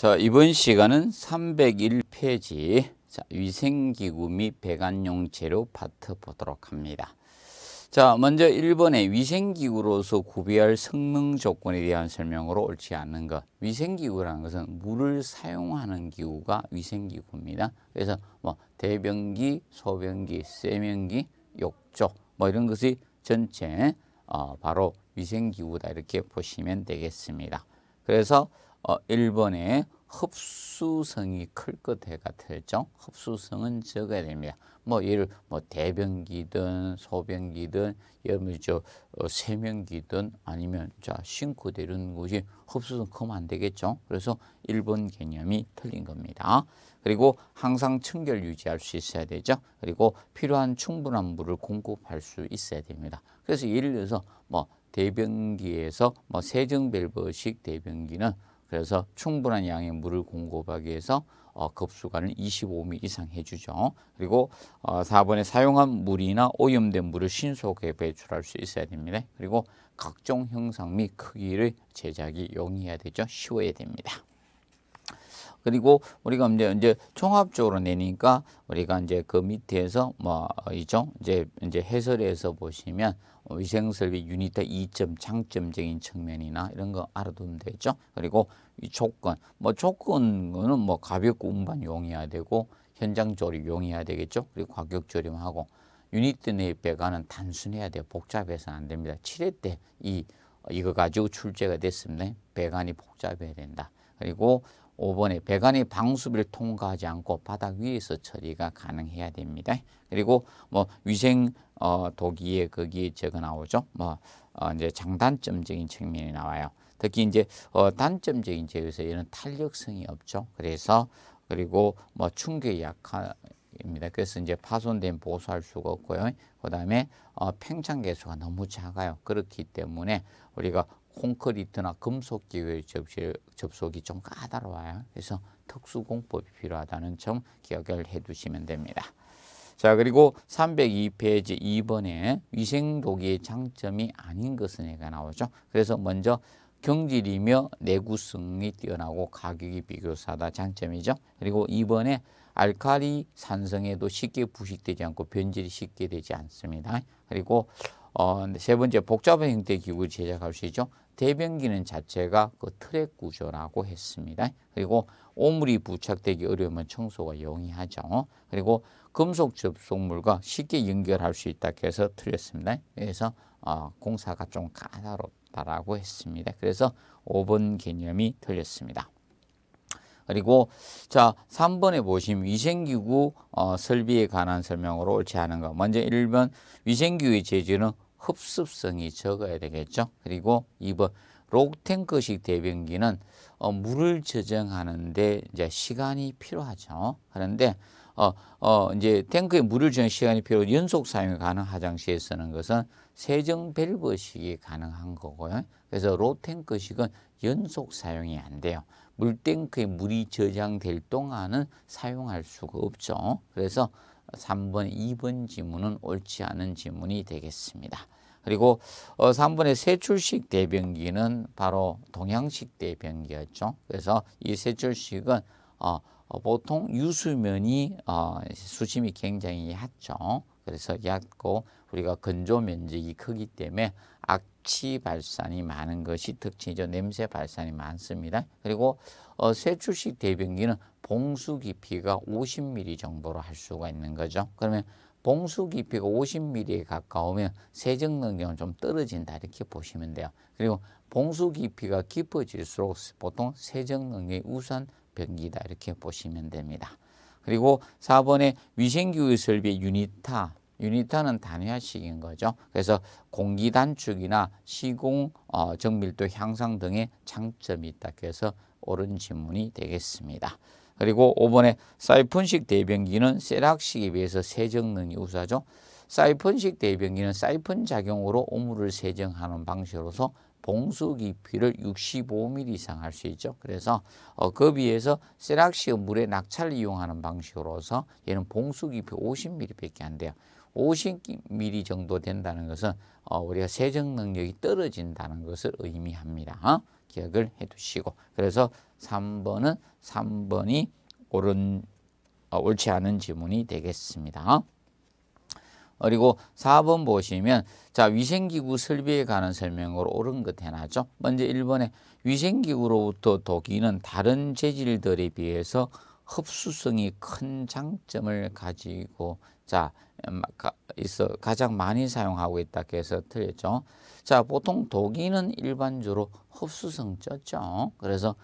자, 이번 시간은 301페이지 자, 위생기구 및 배관용체로 파트 보도록 합니다. 자, 먼저 1번에 위생기구로서 구비할 성능 조건에 대한 설명으로 옳지 않는 것. 위생기구라는 것은 물을 사용하는 기구가 위생기구입니다. 그래서 뭐 대변기, 소변기, 세면기, 욕조 뭐 이런 것이 전체 어, 바로 위생기구다 이렇게 보시면 되겠습니다. 그래서 어, 1번에 흡수성이 클 것같가죠 흡수성은 적어야 됩니다. 뭐 예를 뭐 대변기든 소변기든 여러분 저 어, 세면기든 아니면 자 싱크대 이런 곳이 흡수성 크면 안 되겠죠. 그래서 1번 개념이 틀린 겁니다. 그리고 항상 청결 유지할 수 있어야 되죠. 그리고 필요한 충분한 물을 공급할 수 있어야 됩니다. 그래서 예를 들어서 뭐 대변기에서 뭐 세정 밸브식 대변기는 그래서 충분한 양의 물을 공급하기 위해서 어, 급수관을 25mm 이상 해주죠. 그리고 어, 4번에 사용한 물이나 오염된 물을 신속하게 배출할 수 있어야 됩니다. 그리고 각종 형상 및 크기를 제작이 용이해야 되죠. 쉬워야 됩니다. 그리고 우리가 이제 이제 종합적으로 내니까 우리가 이제 그 밑에서 뭐 어, 이죠 이제 이제 해설에서 보시면 어, 위생설비 유니의 이점 장점적인 측면이나 이런 거 알아두면 되죠. 그리고 이 조건, 뭐 조건은 뭐 가볍고 운반 용이해야 되고 현장 조립 용이해야 되겠죠. 그리고 가격 조립하고 유니트 내 배관은 단순해야 돼요. 복잡해서는 안 됩니다. 7회 때이 어, 이거 가지고 출제가 됐습니 배관이 복잡해야 된다. 그리고 5번에 배관이 방수비를 통과하지 않고 바닥 위에서 처리가 가능해야 됩니다. 그리고 뭐 위생 어, 독이에 거기 적어 나오죠. 뭐 어, 이제 장단점적인 측면이 나와요. 특히 이제 어, 단점적인 제휴에서 이 탄력성이 없죠. 그래서 그리고 뭐 충격이 약합니다. 그래서 이제 파손된 보수할 수가 없고요. 그다음에 어, 팽창 개수가 너무 작아요. 그렇기 때문에 우리가 콘크리트나 금속 기후의 접속이 시접좀 까다로워요. 그래서 특수공법이 필요하다는 점 기억을 해두시면 됩니다. 자 그리고 302페이지 2번에 위생도기의 장점이 아닌 것은 해가 나오죠. 그래서 먼저 경질이며 내구성이 뛰어나고 가격이 비교사다 장점이죠. 그리고 2번에 알칼리 산성에도 쉽게 부식되지 않고 변질이 쉽게 되지 않습니다. 그리고 어, 세 번째 복잡한 형태 기구 를 제작할 수 있죠. 대변기는 자체가 그 트랙 구조라고 했습니다. 그리고 오물이 부착되기 어려우면 청소가 용이하죠. 그리고 금속 접속물과 쉽게 연결할 수 있다고 해서 틀렸습니다. 그래서 어, 공사가 좀 까다롭다라고 했습니다. 그래서 5번 개념이 틀렸습니다. 그리고 자 3번에 보시면 위생기구 어, 설비에 관한 설명으로 옳지 않은 거. 먼저 1번 위생기구의 재질은 흡습성이 적어야 되겠죠. 그리고 2번 록탱크식 대변기는 어, 물을 저장하는데 이제 시간이 필요하죠. 그런데 어, 어, 이제 탱크에 물을 주는 시간이 필요 연속 사용이 가능 화장실에 쓰는 것은 세정 밸브식이 가능한 거고요. 그래서 록탱크식은 연속 사용이 안 돼요. 물탱크에 물이 저장될 동안은 사용할 수가 없죠. 그래서 3번, 2번 지문은 옳지 않은 지문이 되겠습니다. 그리고 3번의 어, 세출식 대변기는 바로 동양식 대변기였죠. 그래서 이 세출식은 어, 어, 보통 유수면이 수심이 굉장히 얕죠. 그래서 얕고 우리가 건조 면적이 크기 때문에 악 발산이 많은 것이 특징이죠. 냄새 발산이 많습니다. 그리고 어, 세출식 대변기는 봉수 깊이가 50mm 정도로 할 수가 있는 거죠. 그러면 봉수 깊이가 50mm에 가까우면 세정 능력은 좀 떨어진다 이렇게 보시면 돼요. 그리고 봉수 깊이가 깊어질수록 보통 세정 능력이 우선 변기다 이렇게 보시면 됩니다. 그리고 4번에 위생교육 설비 유니타 유니터는 단위화식인 거죠. 그래서 공기 단축이나 시공 어, 정밀도 향상 등의 장점이 있다. 그래서 옳은 질문이 되겠습니다. 그리고 5번에 사이폰식 대변기는 세락식에 비해서 세정능이 우수하죠. 사이폰식 대변기는 사이폰 작용으로 오물을 세정하는 방식으로서 봉수 깊이를 65mm 이상 할 수 있죠. 그래서 어, 그 비해서 세락식은 물의 낙찰을 이용하는 방식으로서 얘는 봉수 깊이 50mm밖에 안 돼요. 50mm 정도 된다는 것은 어, 우리가 세정 능력이 떨어진다는 것을 의미합니다. 어? 기억을 해두시고 그래서 3번은 3번이 옳은 어, 옳지 않은 지문이 되겠습니다. 그리고 4번 보시면 자 위생기구 설비에 관한 설명으로 옳은 것 해놨죠. 먼저 1번에 위생기구로부터 독이는 다른 재질들에 비해서 흡수성이 큰 장점을 가지고 자 음, 있어 가장 많이 사용하고 있다 그서 틀렸죠. 자, 보통 독일은 일반적으로 흡수성 쩌죠. 그래서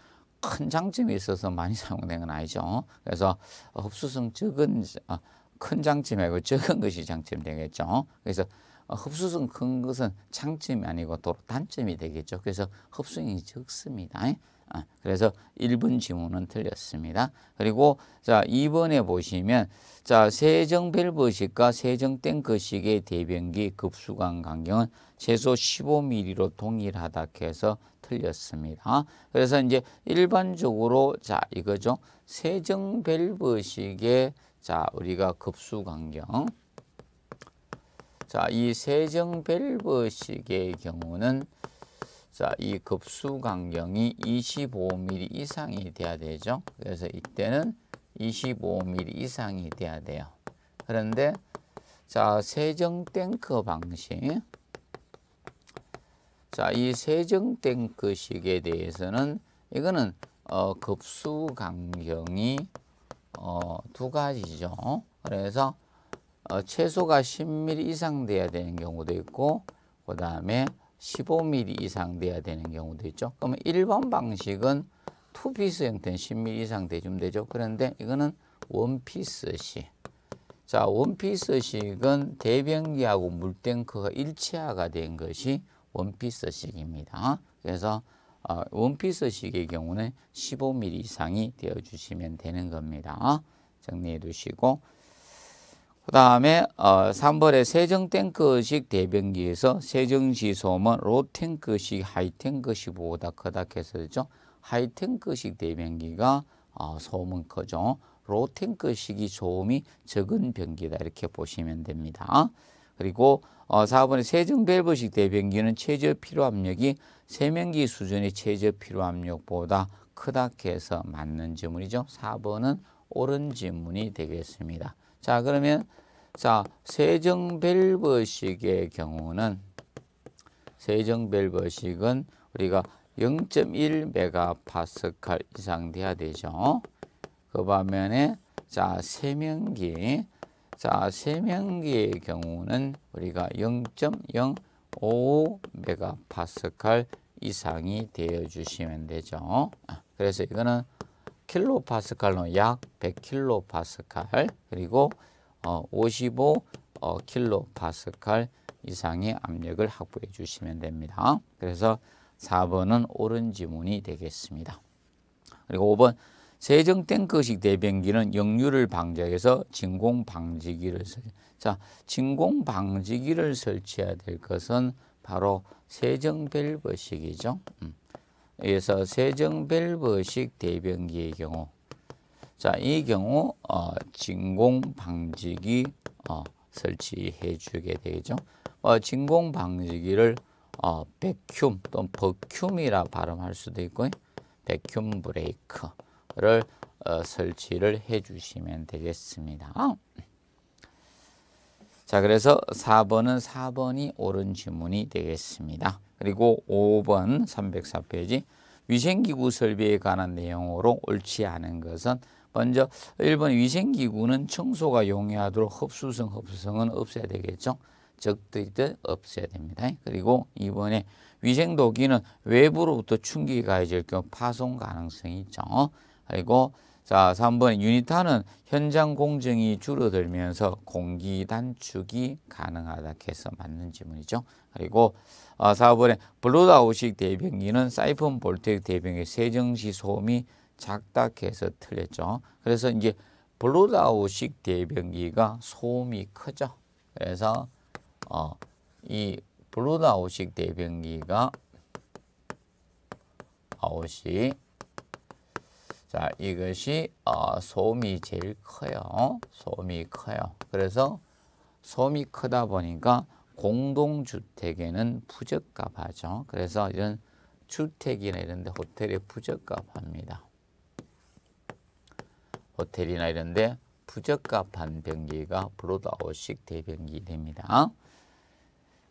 큰 장점이 있어서 많이 사용된 건 아니죠. 그래서 흡수성 적은 어, 큰 장점이고 적은 것이 장점 되겠죠. 그래서 흡수성 큰 것은 장점이 아니고 도로 단점이 되겠죠. 그래서 흡수량이 적습니다. 아, 그래서 1번 지문은 틀렸습니다. 그리고 자 2번에 보시면 자 세정 밸브식과 세정 탱크식의 대변기 급수관 강경은 최소 15mm로 동일하다 해서 틀렸습니다. 그래서 이제 일반적으로 자 이거죠. 세정 밸브식의 자 우리가 급수 강경 자이 세정 밸브식의 경우는 자, 이 급수 간경이 25mm 이상이 돼야 되죠. 그래서 이때는 25mm 이상이 돼야 돼요. 그런데 자, 세정 탱크 방식. 자, 이 세정 탱크식에 대해서는 이거는 어, 급수 간경이 어, 두 가지죠. 그래서 어, 최소가 10mm 이상 돼야 되는 경우도 있고 그 다음에 15mm 이상 돼야 되는 경우도 있죠. 그러면 일반 방식은 투피스 형태는 10mm 이상 돼주면 되죠. 그런데 이거는 원피스식. 자, 원피스식은 대변기하고 물탱크가 일체화가 된 것이 원피스식입니다. 그래서 어, 원피스식의 경우는 15mm 이상이 되어 주시면 되는 겁니다. 정리해 두시고 그 다음에 어, 3번에 세정탱크식 대변기에서 세정시 소음은 로탱크식 하이탱크식보다 크다 했었죠. 그렇죠? 하이탱크식 대변기가 어, 소음은 크죠. 로탱크식이 소음이 적은 변기다 이렇게 보시면 됩니다. 그리고 어, 4번에 세정밸브식 대변기는 최저 필요 압력이 세면기 수준의 최저 필요 압력보다 크다 해서 맞는 지문이죠. 4번은 옳은 지문이 되겠습니다. 자, 그러면 자, 세정 밸브식의 경우는 세정 밸브식은 우리가 0.1 메가파스칼 이상 돼야 되죠. 그 반면에 자, 세면기 자, 세면기의 경우는 우리가 0 0 5 메가파스칼 이상이 되어 주시면 되죠. 그래서 이거는 킬로파스칼로약 100킬로파스칼 그리고 55 어, 어, 킬로파스칼 이상의 압력을 확보해 주시면 됩니다. 그래서 4번은 옳은 지문이 되겠습니다. 그리고 5번 세정 탱크식 대변기는 역류를 방지해서 진공 방지기를 설치. 자, 진공 방지기를 설치해야 될 것은 바로 세정 밸브식이죠. 음. 그래서 세정밸브식 대변기의 경우 자, 이 경우 어, 진공 방지기 어, 설치해 주게 되죠 어, 진공 방지기를 어, 백큐 또는 버큐이라 발음할 수도 있고 백큐 브레이크를 어, 설치를 해 주시면 되겠습니다. 자, 그래서 4번은 4번이 옳은 지문이 되겠습니다. 그리고 5번 304페이지 위생기구 설비에 관한 내용으로 옳지 않은 것은 먼저 1번 위생기구는 청소가 용이하도록 흡수성, 흡수성은 없애야 되겠죠. 적들듯 없애야 됩니다. 그리고 이번에 위생도기는 외부로부터 충격이 가해질 경우 파손 가능성이 있죠. 그리고 자, 3번 유니타는 현장 공정이 줄어들면서 공기 단축이 가능하다 해서 맞는 지문이죠. 그리고 4번에 어, 블루다우식 대변기는 사이폰 볼텍 대변기 세정시 소음이 작다 해서 틀렸죠. 그래서 이제 블루다우식 대변기가 소음이 크죠. 그래서 어, 이 블루다우식 대변기가 아웃이 자, 이것이 어, 소음이 제일 커요. 소이 커요. 그래서 소이 크다 보니까 공동주택에는 부적값하죠. 그래서 이런 주택이나 이런 데 호텔에 부적값합니다. 호텔이나 이런 데 부적합한 변기가 브로드아웃식 대변기 됩니다.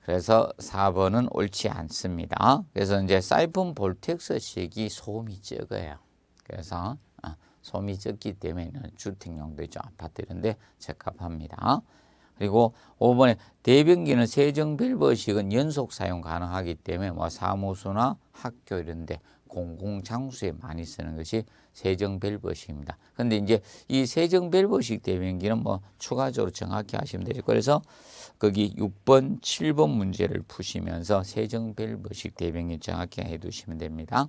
그래서 4번은 옳지 않습니다. 그래서 이제 사이폰 볼텍스식이 소음이 적어요. 그래서 어, 소미 적기 때문에 주택용도 있죠. 아파트 이런 데 적합합니다. 그리고 5번에 대변기는 세정 밸버식은 연속 사용 가능하기 때문에 뭐 사무소나 학교 이런 데 공공장소에 많이 쓰는 것이 세정 밸버식입니다 근데 이제 이 세정 밸버식 대변기는 뭐 추가적으로 정확히 하시면 되죠. 그래서 거기 6번, 7번 문제를 푸시면서 세정 밸버식 대변기 정확히 해 두시면 됩니다.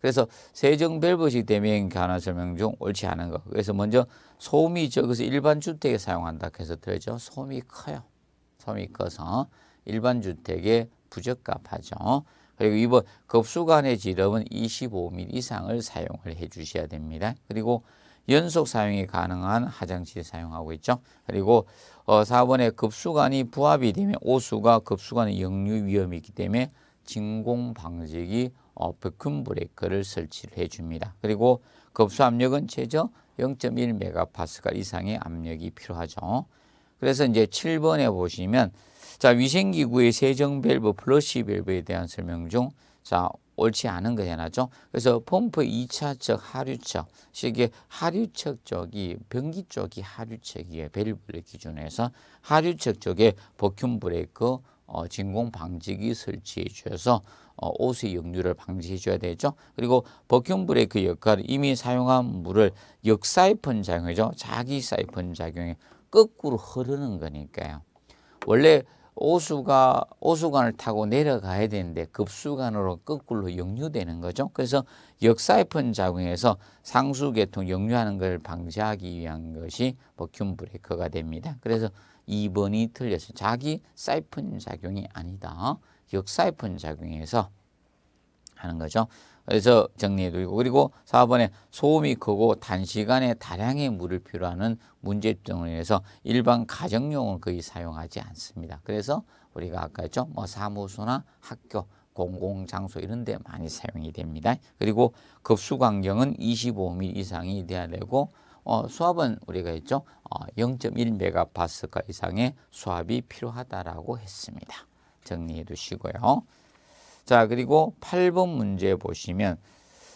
그래서 세정 벨벳이 대명 간화 설명 중 옳지 않은 것. 그래서 먼저 소음이 적어서 일반 주택에 사용한다 해서 들었죠. 소음이 커요. 소음이 커서 일반 주택에 부적합하죠. 그리고 이번 급수간의 지름은 25mm 이상을 사용을 해 주셔야 됩니다. 그리고 연속 사용이 가능한 화장실 사용하고 있죠. 그리고 어, 4번에 급수관이 부합이 되면 오수가 급수관의 역류 위험이 있기 때문에 진공 방지기 어, 버큰 브레이크를 설치를 해줍니다. 그리고 급수 압력은 최저 0.1메가파스칼 이상의 압력이 필요하죠. 그래서 이제 7번에 보시면 자 위생기구의 세정 밸브 플러시 밸브에 대한 설명 중자 옳지 않은 거 해놨죠. 그래서 펌프 2차측 하류측, 이게 하류측 쪽이 변기 쪽이 하류측이에요. 밸브를 기준해서 하류측 쪽에 버큐 브레이크 어, 진공 방지기 설치해 주셔서 어, 옷의 역류를 방지해 줘야 되죠. 그리고 버킹 브레이크 그 역할 이미 사용한 물을 역사이펀 작용이죠. 자기 사이펀 작용에 거꾸로 흐르는 거니까요. 원래 오수가 오수관을 타고 내려가야 되는데 급수관으로 거꾸로 역류되는 거죠. 그래서 역사이펀 작용에서 상수 계통 역류하는 걸 방지하기 위한 것이 버큐 브레이크가 됩니다. 그래서 2번이 틀렸어요. 자기 사이픈 작용이 아니다. 역 사이픈 작용에서 하는 거죠. 그래서 정리해두고 그리고 4번에 소음이 크고 단시간에 다량의 물을 필요하는 문제 등으로 해서 일반 가정용은 거의 사용하지 않습니다. 그래서 우리가 아까 했죠. 뭐 사무소나 학교, 공공장소 이런 데 많이 사용이 됩니다. 그리고 급수 광경은 25mm 이상이 돼야 되고 어, 수압은 우리가 했죠. 어, 0.1메가파스카 이상의 수압이 필요하다라고 했습니다. 정리해 두시고요. 자, 그리고 8번 문제 보시면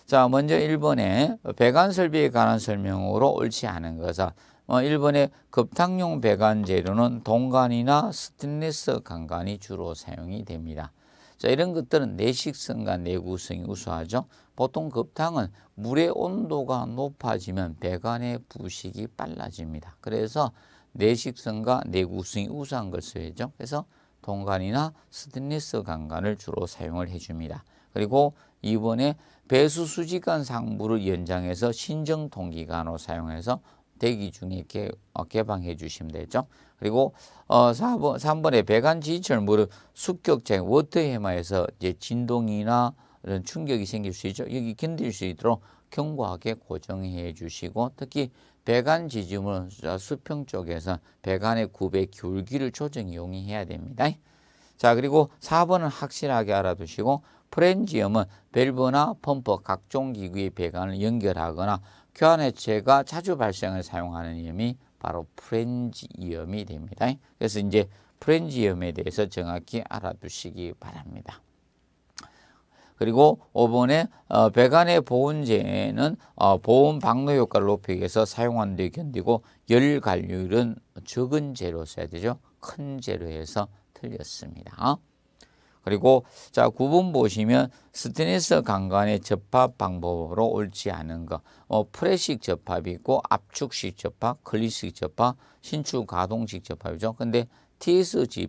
자, 먼저 1번에 배관 설비에 관한 설명으로 옳지 않은 것은 어, 1번에 급탕용 배관 재료는 동간이나 스테인레스 강간이 주로 사용이 됩니다. 자, 이런 것들은 내식성과 내구성이 우수하죠. 보통 급탕은 물의 온도가 높아지면 배관의 부식이 빨라집니다. 그래서 내식성과 내구성이 우수한 걸 써야죠. 그래서 동간이나 스테리스 강간을 주로 사용을 해줍니다. 그리고 이번에 배수수지관 상부를 연장해서 신정통기관으로 사용해서 대기 중에 개, 어, 방해 주시면 되죠. 그리고 4번, 어, 3번에 배관 지지철물을 숙격장 워터헤마에서 이제 진동이나 이런 충격이 생길 수 있죠. 여기 견딜 수 있도록 견고하게 고정해 주시고 특히 배관 지지물 수평 쪽에서 배관의 굽의 귤기를 조정 용이해야 됩니다. 자 그리고 4번은 확실하게 알아두시고 프렌지엄은 밸브나 펌프 각종 기구의 배관을 연결하거나 교환해체가 자주 발생을 사용하는 이염이 바로 프렌지염이 됩니다. 그래서 이제 프렌지염에 대해서 정확히 알아두시기 바랍니다. 그리고 5번에 어, 배관의 보온제는 어, 보온 방노 효과를 높이기 위해서 사용하는 데 견디고 열 관류율은 적은 제로 써야 되죠. 큰 제로 에서 틀렸습니다. 그리고 자 9번 보시면 스테인리스 강간의 접합 방법으로 옳지 않은 것 어, 프레식 접합이 있고 압축식 접합, 클리식 접합, 신축 가동식 접합이죠. 근데 TS식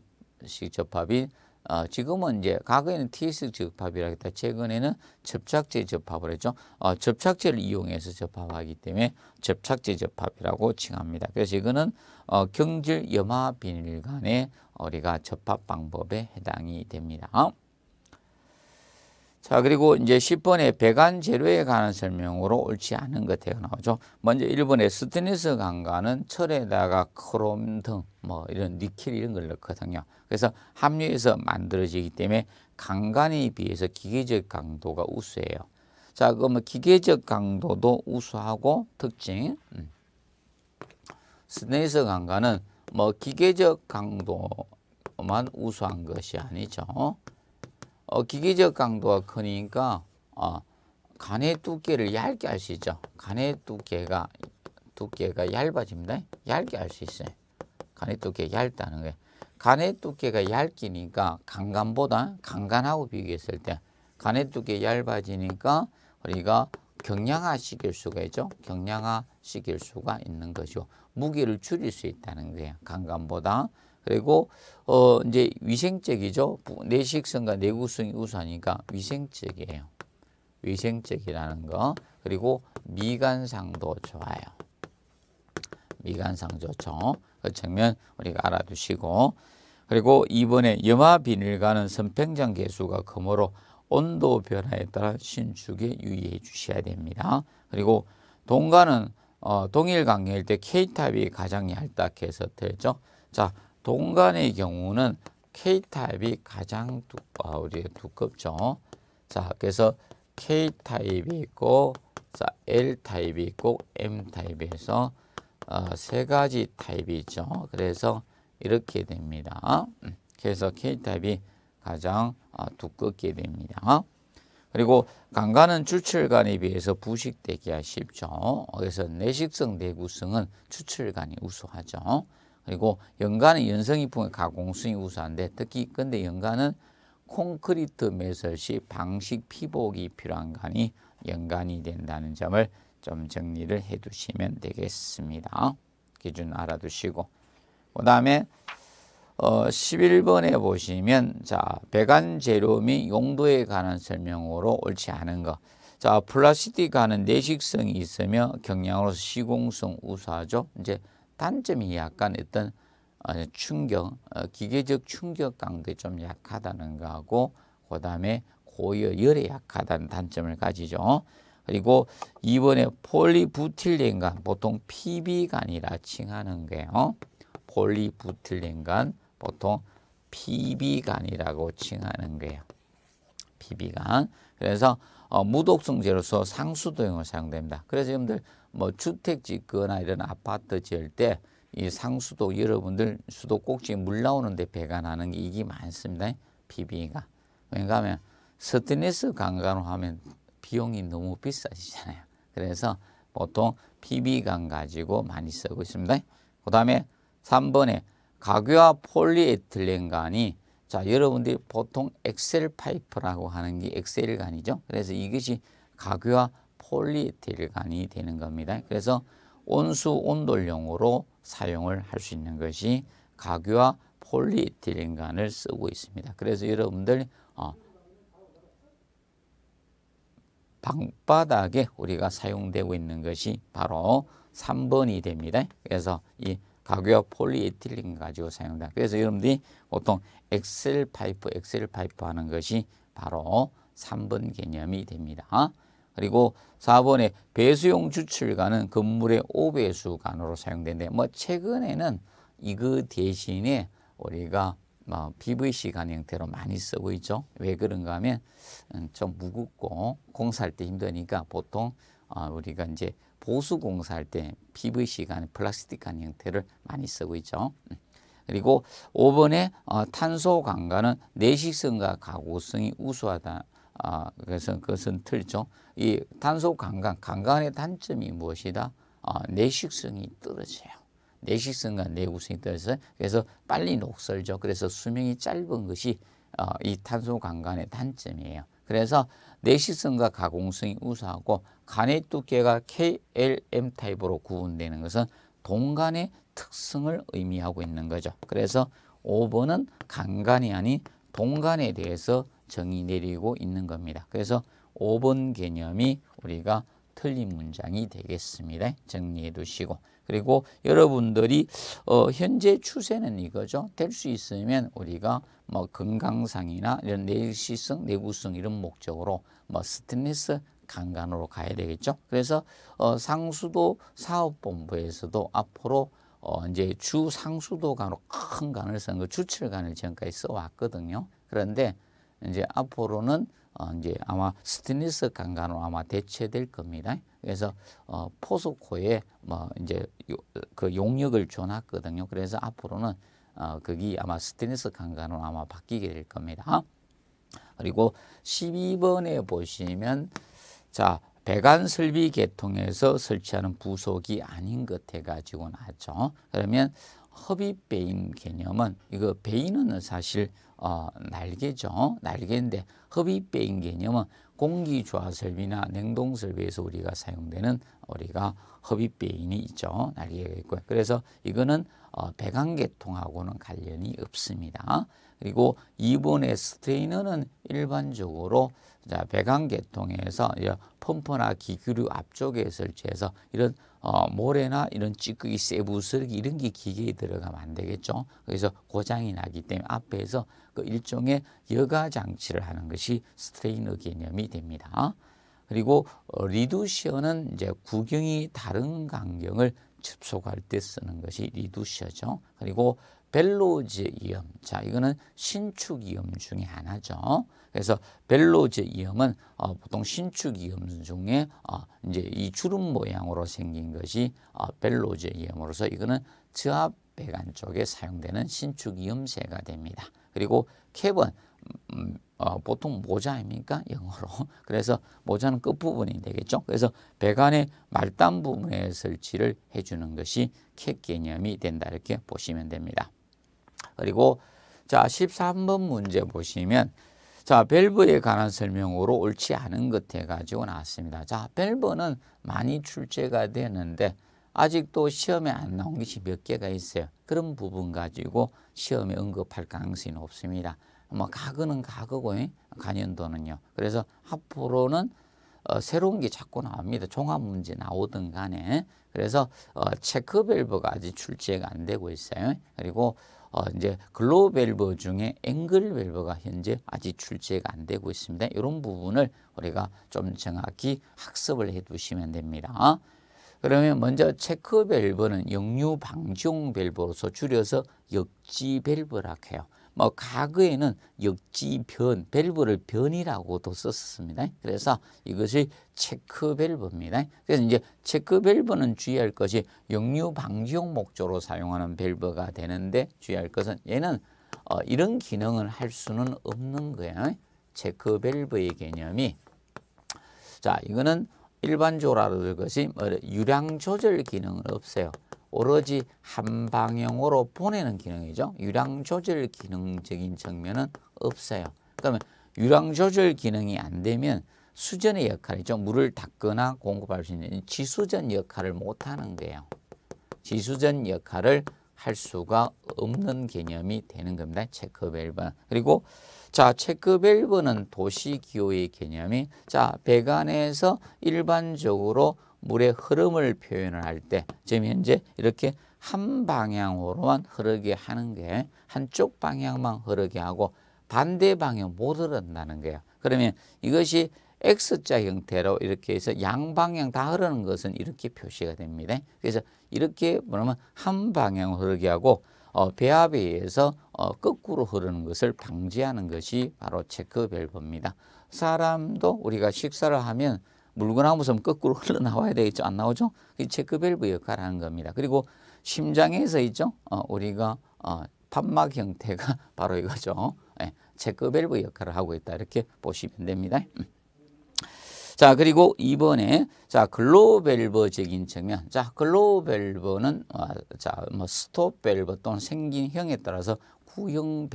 접합인 어, 지금은 이제 과거에는 TS 접합이라 했다. 최근에는 접착제 접합을 했죠. 어, 접착제를 이용해서 접합하기 때문에 접착제 접합이라고 칭합니다. 그래서 이거는 어, 경질 염화 비닐간의 우리가 접합 방법에 해당이 됩니다. 자, 그리고 이제 10번에 배관 재료에 관한 설명으로 옳지 않은 것에 나오죠. 먼저 1번의스테니스 강가는 철에다가 크롬 등 뭐 이런 니켈 이런 걸 넣거든요. 그래서 합류해서 만들어지기 때문에 강간에 비해서 기계적 강도가 우수해요. 자, 그러면 뭐 기계적 강도도 우수하고 특징. 음. 스테니스 강가는 뭐 기계적 강도만 우수한 것이 아니죠. 어, 기계적 강도가 크니까 어, 간의 두께를 얇게 할 수 있죠. 간의 두께가 두께가 얇아집니다. 얇게 할 수 있어요. 간의 두께가 얇다는 거예요. 간의 두께가 얇기니까 강간보다 강간하고 비교했을 때 간의 두께 얇아지니까 우리가 경량화 시킬 수가 있죠. 경량화 시킬 수가 있는 거죠. 무게를 줄일 수 있다는 거예요. 강간보다 그리고 어 이제 위생적이죠. 내식성과 내구성이 우수하니까 위생적이에요. 위생적이라는 거. 그리고 미관상도 좋아요. 미관상 좋죠. 그 측면 우리가 알아두시고 그리고 이번에 염화 비닐과는 선팽장 개수가 검으로 온도 변화에 따라 신축에 유의해 주셔야 됩니다. 그리고 동가는 어, 동일 강경일 때 K타입이 가장 얇다 해서 들죠. 자, 동간의 경우는 K타입이 가장 두, 아, 우리 두껍죠. 자, 그래서 K타입이 있고, 자, L타입이 있고, M타입에서 어, 세 가지 타입이 있죠. 그래서 이렇게 됩니다. 음, 그래서 K타입이 가장 어, 두껍게 됩니다. 그리고 강간은 주철간에 비해서 부식되기가 쉽죠. 그래서 내식성, 내구성은 주철간이 우수하죠. 그리고 연간은 연성이품의 가공수인 우수한데 특히 근데 연간은 콘크리트 매설 시 방식 피복이 필요한 간이 연간이 된다는 점을 좀 정리를 해 두시면 되겠습니다. 기준 알아두시고 그 다음에 어, 11번에 보시면 자 배관 재료 및 용도에 관한 설명으로 옳지 않은 것. 자 플라스틱 간은 내식성이 있으며 경량으로 시공성 우수하죠. 이제 단점이 약간 어떤 어, 충격, 어, 기계적 충격감도 좀 약하다는 거하고 그 다음에 고열, 열에 약하다는 단점을 가지죠. 그리고 이번에 폴리부틸렌간, 보통 PB간이라 칭하는 거예요. 폴리부틸렌간, 보통 PB간이라고 칭하는 거예요. PB간. 그래서 어, 무독성제로서 상수도형으로 사용됩니다. 그래서 여러분들 뭐 주택 짓거나 이런 아파트 지을 때 이 상수도 여러분들 수도꼭지 물 나오는데 배가나는게 이게 많습니다. 비비가 왜냐하면 스트레스 강간하면 비용이 너무 비싸지잖아요. 그래서 보통 PB강 가지고 많이 쓰고 있습니다. 그 다음에 3번에 가교와 폴리에틸렌간이 자 여러분들이 보통 엑셀 파이프라고 하는 게 엑셀 간이죠. 그래서 이것이 가교와 폴리에틸간이 되는 겁니다. 그래서 온수 온돌용으로 사용을 할 수 있는 것이 가교와 폴리에틸간을 쓰고 있습니다. 그래서 여러분들 어, 방바닥에 우리가 사용되고 있는 것이 바로 3번이 됩니다. 그래서 이 가교와 폴리에틸린 가지고 사용된다. 그래서 여러분들이 보통 엑셀 파이프, 엑셀 파이프 하는 것이 바로 3번 개념이 됩니다. 그리고 4번에 배수용 주출가는 건물의 5배수간으로 사용된는데뭐 최근에는 이거 대신에 우리가 뭐 PVC 간 형태로 많이 쓰고 있죠. 왜 그런가 하면 음, 좀 무겁고 공사할 때 힘드니까 보통 어, 우리가 이제 보수 공사할 때 PVC 간 플라스틱 간 형태를 많이 쓰고 있죠. 음. 그리고 5번에 어, 탄소 강가는 내식성과 가구성이 우수하다 아, 그래서 그것은 틀죠. 이 탄소 강간, 강간의 단점이 무엇이다? 아, 내식성이 떨어져요. 내식성과 내구성이 떨어져서 그래서 빨리 녹슬죠. 그래서 수명이 짧은 것이 어, 이 탄소 강간의 단점이에요. 그래서 내식성과 가공성이 우수하고 간의 두께가 KLM 타입으로 구분되는 것은 동간의 특성을 의미하고 있는 거죠. 그래서 5번은 간간이 아닌 동간에 대해서 정의 내리고 있는 겁니다. 그래서 5번 개념이 우리가 틀린 문장이 되겠습니다. 정리해 두시고 그리고 여러분들이 어 현재 추세는 이거죠. 될 수 있으면 우리가 뭐 건강상이나 이런 내시성, 내구성 이런 목적으로 뭐스테인스 강간으로 가야 되겠죠. 그래서 어 상수도 사업본부에서도 앞으로 어 이제 주 상수도 간으로 큰 간을 쓴 거주출간을 지금까지 써왔거든요. 그런데 이제 앞으로는 어, 이제 아마 스테니스 강간으로 아마 대체될 겁니다. 그래서 어, 포스코에 뭐 이제 요, 그 용역을 줘놨거든요. 그래서 앞으로는 어, 거기 아마 스테니스 강간으로 아마 바뀌게 될 겁니다. 그리고 12번에 보시면 자 배관 설비 계통에서 설치하는 부속이 아닌 것 해가지고 나죠. 왔 그러면 허비 배인 개념은 이거 배인은 사실 어, 날개죠. 날개인데 흡입배인 개념은 공기 조화설비나 냉동 설비에서 우리가 사용되는 우리가 흡입배인이 있죠. 날개가 있고 요 그래서 이거는 어, 배관계통하고는 관련이 없습니다. 그리고 2번의 스테이너는 일반적으로 자, 배관계통에서 펌프나 기규류 앞쪽에 설치해서 이런 어, 모래나 이런 찌꺼기, 세부, 쓰레기 이런 게 기계에 들어가면 안 되겠죠. 그래서 고장이 나기 때문에 앞에서 그 일종의 여가 장치를 하는 것이 스트레이너 개념이 됩니다. 그리고 어, 리두시어는 이제 구경이 다른 광경을 접속할 때 쓰는 것이 리두시어죠. 그리고 벨로즈 위험. 자, 이거는 신축 위험 중에 하나죠. 그래서 벨로제 이염은 어, 보통 신축 이염 중에 어, 이제 이 주름 모양으로 생긴 것이 어, 벨로제 이염으로서 이거는 저압 배관 쪽에 사용되는 신축 이염새가 됩니다. 그리고 캡은 음, 어, 보통 모자 입니까 영어로. 그래서 모자는 끝부분이 되겠죠. 그래서 배관의 말단 부분에 설치를 해주는 것이 캡 개념이 된다 이렇게 보시면 됩니다. 그리고 자 13번 문제 보시면 자, 밸브에 관한 설명으로 옳지 않은 것 해가지고 나왔습니다. 자, 밸브는 많이 출제가 되는데 아직도 시험에 안 나온 것이 몇 개가 있어요. 그런 부분 가지고 시험에 언급할 가능성이 높습니다. 뭐가그는가그고간연도는요 예? 그래서 앞으로는 어, 새로운 게 자꾸 나옵니다. 종합 문제 나오든 간에. 그래서 어, 체크 밸브가 아직 출제가 안 되고 있어요. 그리고 어, 이제 글로밸버 중에 앵글밸브가 현재 아직 출제가 안 되고 있습니다. 이런 부분을 우리가 좀 정확히 학습을 해 두시면 됩니다. 그러면 먼저 체크 밸브는 역류 방지용 밸브로서 줄여서 역지 밸브라 해요. 뭐 과거에는 역지변, 밸브를 변이라고도 썼습니다 그래서 이것이 체크 밸브입니다. 그래서 이제 체크 밸브는 주의할 것이 역류 방지용 목적으로 사용하는 밸브가 되는데 주의할 것은 얘는 어, 이런 기능을 할 수는 없는 거예요. 체크 밸브의 개념이 자 이거는 일반적으로 알아둘 것이 뭐 유량 조절 기능은 없어요. 오로지 한 방향으로 보내는 기능이죠. 유량 조절 기능적인 측면은 없어요. 그러면 유량 조절 기능이 안 되면 수전의 역할이죠. 물을 닦거나 공급할 수 있는 지수전 역할을 못하는 거예요. 지수전 역할을 할 수가 없는 개념이 되는 겁니다. 체크밸브. 그리고 자 체크밸브는 도시기호의 개념이 자 배관에서 일반적으로 물의 흐름을 표현을 할 때 지금 현재 이렇게 한 방향으로만 흐르게 하는 게 한쪽 방향만 흐르게 하고 반대 방향 못 흐른다는 거예요. 그러면 이것이 X자 형태로 이렇게 해서 양방향 다 흐르는 것은 이렇게 표시가 됩니다. 그래서 이렇게 뭐냐면 한 방향 흐르게 하고 어, 배합에 의해서 어, 거꾸로 흐르는 것을 방지하는 것이 바로 체크 밸브입니다. 사람도 우리가 식사를 하면 물건 아무섬 거꾸로 흘러나와야 되겠죠. 안 나오죠? 그게 체크밸브 역할을 하는 겁니다. 그리고 심장에서 있죠. 어, 우리가 어, 판막 형태가 바로 이거죠. 예, 체크밸브 역할을 하고 있다. 이렇게 보시면 됩니다. 음. 자 그리고 이번에 자글로밸버적인 측면 자글로밸버는 어, 자뭐 스톱밸버 또는 생긴 형에 따라서 구형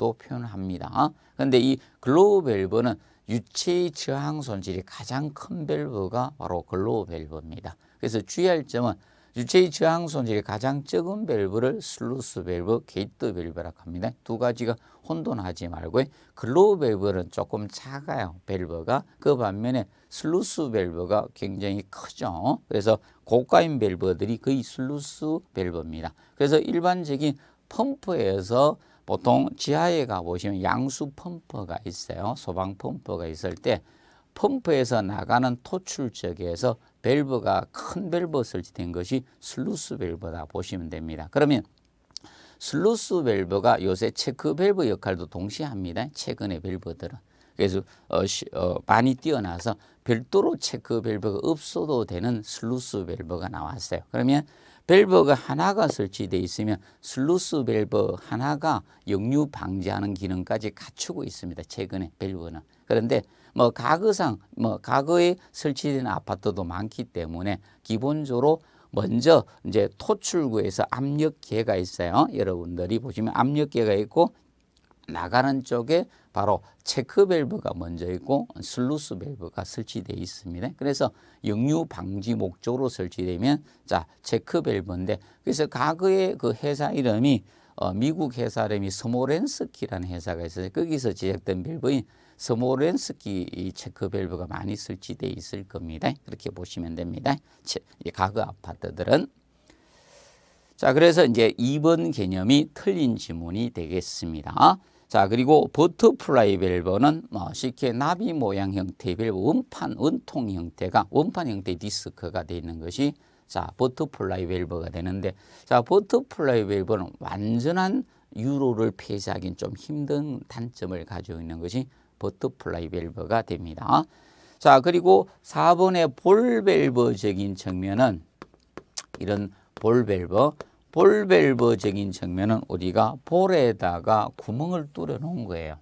밸버라고도 표현합니다. 그런데 이글로밸버는 유체의 저항 손실이 가장 큰 밸브가 바로 글로우 밸브입니다. 그래서 주의할 점은 유체의 저항 손실이 가장 적은 밸브를 슬루스 밸브, 게이트 밸브라고 합니다. 두 가지가 혼돈하지 말고 글로우 밸브는 조금 작아요. 밸브가 그 반면에 슬루스 밸브가 굉장히 크죠. 그래서 고가인 밸브들이 거의 슬루스 밸브입니다. 그래서 일반적인 펌프에서 보통 지하에 가보시면 양수 펌프가 있어요. 소방 펌프가 있을 때 펌프에서 나가는 토출 쪽에서 밸브가 큰 밸브 설치된 것이 슬루스 밸브다 보시면 됩니다. 그러면 슬루스 밸브가 요새 체크 밸브 역할도 동시에 합니다. 최근의 밸브들은. 그래서 어, 시, 어, 많이 뛰어나서 별도로 체크 밸브가 없어도 되는 슬루스 밸브가 나왔어요. 그러면 밸브가 하나가 설치되어 있으면 슬루스 밸브 하나가 역류 방지하는 기능까지 갖추고 있습니다. 최근에 밸브는. 그런데 뭐 가구상 뭐 가구에 설치된 아파트도 많기 때문에 기본적으로 먼저 이제 토출구에서 압력계가 있어요. 여러분들이 보시면 압력계가 있고 나가는 쪽에 바로 체크 밸브가 먼저 있고 슬루스 밸브가 설치되어 있습니다. 그래서 역류 방지 목적으로 설치되면 자 체크 밸브인데 그래서 과거에 그 회사 이름이 어, 미국 회사 이름이 스모렌스키라는 회사가 있어요. 거기서 제작된 밸브인 스모렌스키 체크 밸브가 많이 설치되어 있을 겁니다. 그렇게 보시면 됩니다. 과거 아파트들은 자, 그래서 이제 2번 개념이 틀린 지문이 되겠습니다. 자 그리고 버터플라이 밸브는 뭐 쉽게 나비 모양 형태의 밸브 원판 원통 형태가 원판 형태의 디스크가 되어 있는 것이 자 버터플라이 밸브가 되는데 자 버터플라이 밸브는 완전한 유로를 폐쇄하기는좀 힘든 단점을 가지고 있는 것이 버터플라이 밸브가 됩니다. 자 그리고 4번의 볼밸브적인 측면은 이런 볼밸브 볼밸버적인 정면은 우리가 볼에다가 구멍을 뚫어 놓은 거예요.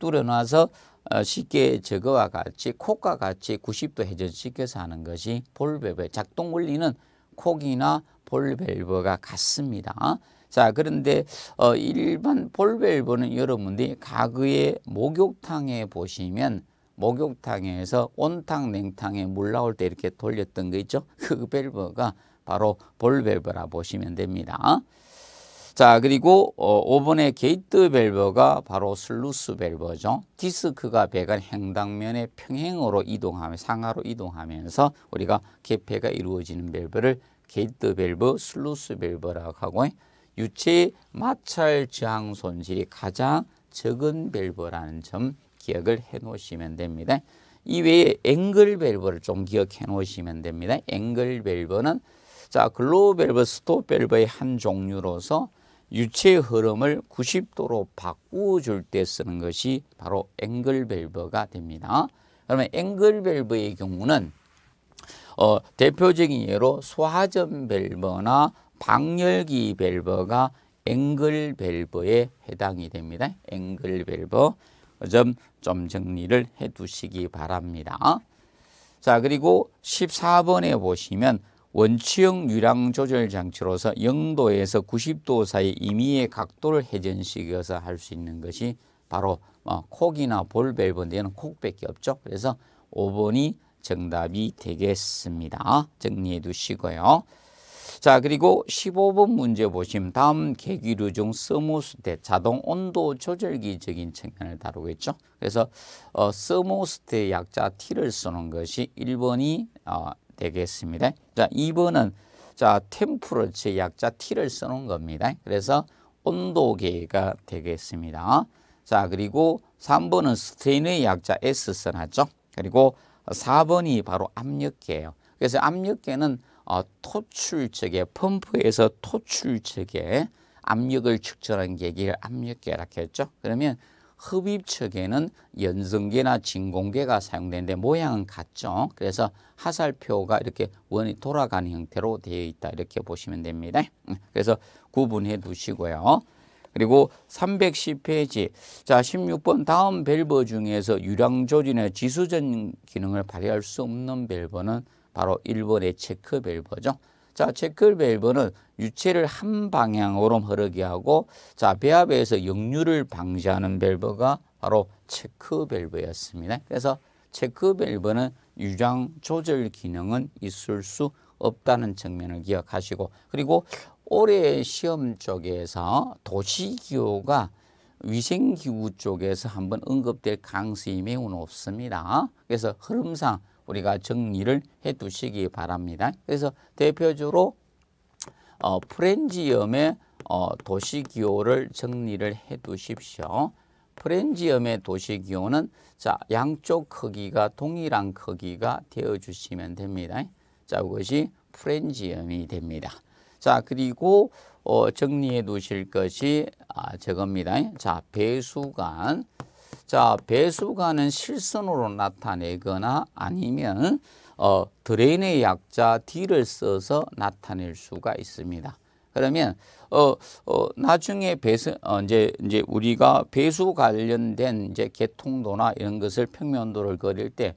뚫어 놔서 어, 쉽게 저거와 같이 콕과 같이 90도 회전시켜서 하는 것이 볼밸버 작동 원리는 콕이나 볼밸버가 같습니다. 자 그런데 어, 일반 볼밸버는 여러분들이 가그의 목욕탕에 보시면 목욕탕에서 온탕 냉탕에 물 나올 때 이렇게 돌렸던 거 있죠 그 밸버가 바로 볼밸브라 보시면 됩니다. 자 그리고 5번의 어, 게이트 밸브가 바로 슬루스 밸브죠. 디스크가 배관 행당면의 평행으로 이동하며 상하로 이동하면서 우리가 개폐가 이루어지는 밸브를 게이트 밸브, 슬루스 밸브라고 하고 유체 마찰 저항 손실이 가장 적은 밸브라는 점 기억을 해 놓으시면 됩니다. 이외에 앵글 밸브를 좀 기억해 놓으시면 됩니다. 앵글 밸브는 자, 글로벨브 스톱밸브의 한 종류로서 유체 흐름을 90도로 바꾸어줄 때 쓰는 것이 바로 앵글밸브가 됩니다. 그러면 앵글밸브의 경우는 어, 대표적인 예로 소화전 밸브나 방열기 밸브가 앵글 밸브에 해당이 됩니다. 앵글 밸브 좀, 그 좀 정리를 해 두시기 바랍니다. 자 그리고 14번에 보시면 원치형 유량 조절 장치로서 0도에서 90도 사이 임의의 각도를 회전시켜서 할 수 있는 것이 바로 어, 콕이나 볼밸브인데는 콕밖에 없죠. 그래서 5번이 정답이 되겠습니다. 정리해 두시고요. 자 그리고 15번 문제 보시면 다음 계기류 중 서모스테 자동 온도 조절기적인 측면을 다루고 있죠. 그래서 어, 서모스테 약자 T를 쓰는 것이 1번이 어, 되겠습니다. 자, 2번은 자, 템퍼러치 약자 T를 써놓 겁니다. 그래서 온도계가 되겠습니다. 자, 그리고 3번은 스테인의 약자 S 써놨죠. 그리고 4번이 바로 압력계예요. 그래서 압력계는 어, 토출적에 펌프에서 토출적에 압력을 측정하 계기를 압력계라고 했죠. 그러면 흡입 측에는 연성계나 진공계가 사용되는데 모양은 같죠. 그래서 화살표가 이렇게 원이 돌아가는 형태로 되어 있다 이렇게 보시면 됩니다. 음, 그래서 구분해 두시고요. 그리고 310페이지 자 16번 다음 밸브 중에서 유량 조진의 지수전 기능을 발휘할 수 없는 밸브는 바로 1번의 체크 밸브죠. 자, 체크 밸브는 유체를 한 방향으로 흐르게 하고 자, 배합에서 역류를 방지하는 밸브가 바로 체크 밸브였습니다. 그래서 체크 밸브는 유장 조절 기능은 있을 수 없다는 측면을 기억하시고 그리고 올해 시험 쪽에서 도시기호가 위생기구 쪽에서 한번 언급될 가능성이 매우 높습니다. 그래서 흐름상 우리가 정리를 해 두시기 바랍니다. 그래서 대표적으로 어, 프렌지엄의 어, 도시기호를 정리를 해 두십시오. 프렌지엄의 도시기호는 자 양쪽 크기가 동일한 크기가 되어 주시면 됩니다. 자 그것이 프렌지엄이 됩니다. 자 그리고 어, 정리해 두실 것이 아, 저겁니다. 자 배수관 자 배수관은 실선으로 나타내거나 아니면 어, 드레인의 약자 D를 써서 나타낼 수가 있습니다. 그러면 어, 어 나중에 배수 어, 이제 이제 우리가 배수 관련된 이제 개통도나 이런 것을 평면도를 그릴 때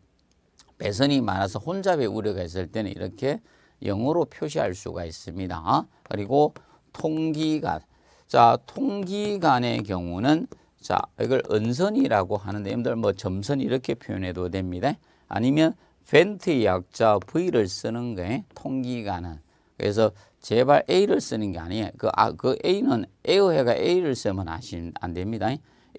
배선이 많아서 혼잡의 우려가 있을 때는 이렇게 영어로 표시할 수가 있습니다. 그리고 통기관 자 통기관의 경우는 자, 이걸 은선이라고 하는데 여러분들 뭐 점선 이렇게 표현해도 됩니다. 아니면 벤트 약자 V를 쓰는 게 통기 가능. 그래서 제발 A를 쓰는 게 아니에요. 그, 아, 그 A는 에어해가 A를 쓰면 아시, 안 됩니다.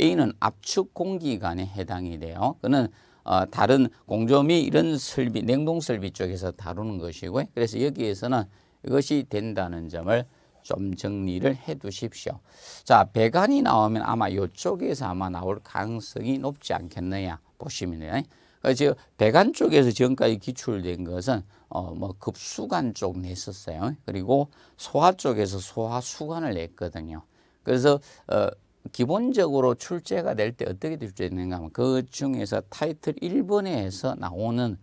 A는 압축 공기관에 해당이 돼요. 그는 어, 다른 공조미 이런 설비, 냉동 설비 쪽에서 다루는 것이고 그래서 여기에서는 이것이 된다는 점을 좀 정리를 해 두십시오. 자, 배관이 나오면 아마 이쪽에서 아마 나올 가능성이 높지 않겠느냐 보시면 돼요. 그 지금 배관 쪽에서 지금까지 기출된 것은 어뭐 급수관 쪽 냈었어요. 그리고 소화 쪽에서 소화 수관을 냈거든요. 그래서 어 기본적으로 출제가 될 때 어떻게 출제되는가 하면 그 중에서 타이틀 1번에서 나오는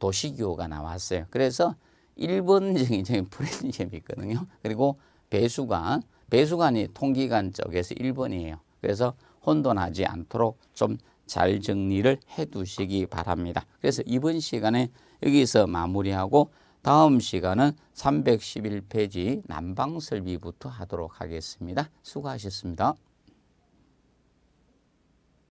도시기호가 나왔어요. 그래서 1번적인 프레니즘이 있거든요. 그리고 배수관, 배수관이 통기관 쪽에서 1번이에요. 그래서 혼돈하지 않도록 좀 잘 정리를 해 두시기 바랍니다. 그래서 이번 시간에 여기서 마무리하고 다음 시간은 311페이지 난방설비부터 하도록 하겠습니다. 수고하셨습니다.